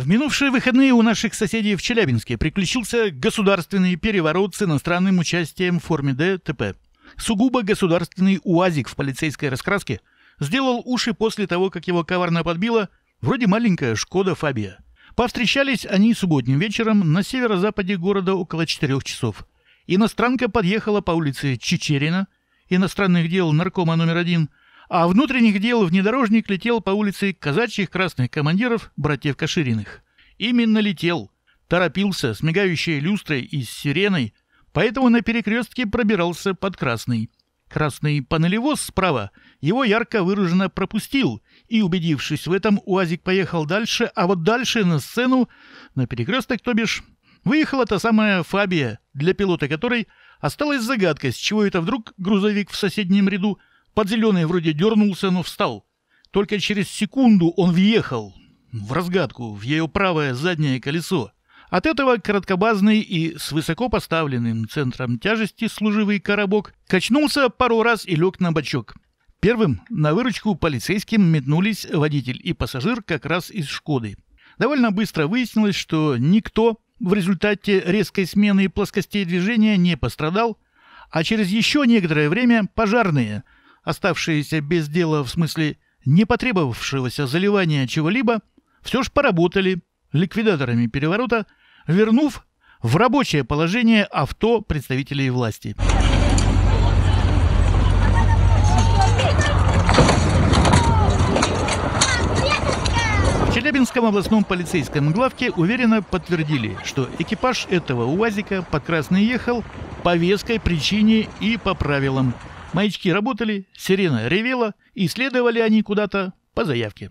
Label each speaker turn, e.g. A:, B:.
A: В минувшие выходные у наших соседей в Челябинске приключился государственный переворот с иностранным участием в форме ДТП. Сугубо государственный УАЗик в полицейской раскраске сделал уши после того, как его коварно подбила вроде маленькая «Шкода Фабия». Повстречались они субботним вечером на северо-западе города около 4 часов. Иностранка подъехала по улице Чечерина, иностранных дел наркома номер один – а внутренних дел внедорожник летел по улице казачьих красных командиров братьев Кашириных. Именно летел. Торопился с мигающей люстрой и с сиреной, поэтому на перекрестке пробирался под красный. Красный панелевоз справа его ярко выраженно пропустил, и, убедившись в этом, УАЗик поехал дальше, а вот дальше на сцену, на перекресток, то бишь, выехала та самая Фабия, для пилота которой осталась загадка, с чего это вдруг грузовик в соседнем ряду – под зеленый вроде дернулся, но встал. Только через секунду он въехал в разгадку, в ее правое заднее колесо. От этого короткобазный и с высоко поставленным центром тяжести служивый коробок качнулся пару раз и лег на бочок. Первым на выручку полицейским метнулись водитель и пассажир как раз из «Шкоды». Довольно быстро выяснилось, что никто в результате резкой смены плоскостей движения не пострадал, а через еще некоторое время пожарные – оставшиеся без дела в смысле не потребовавшегося заливания чего-либо, все же поработали ликвидаторами переворота, вернув в рабочее положение авто представителей власти. В Челябинском областном полицейском главке уверенно подтвердили, что экипаж этого УАЗика под красный ехал по веской причине и по правилам – Маячки работали, сирена ревела, и следовали они куда-то по заявке.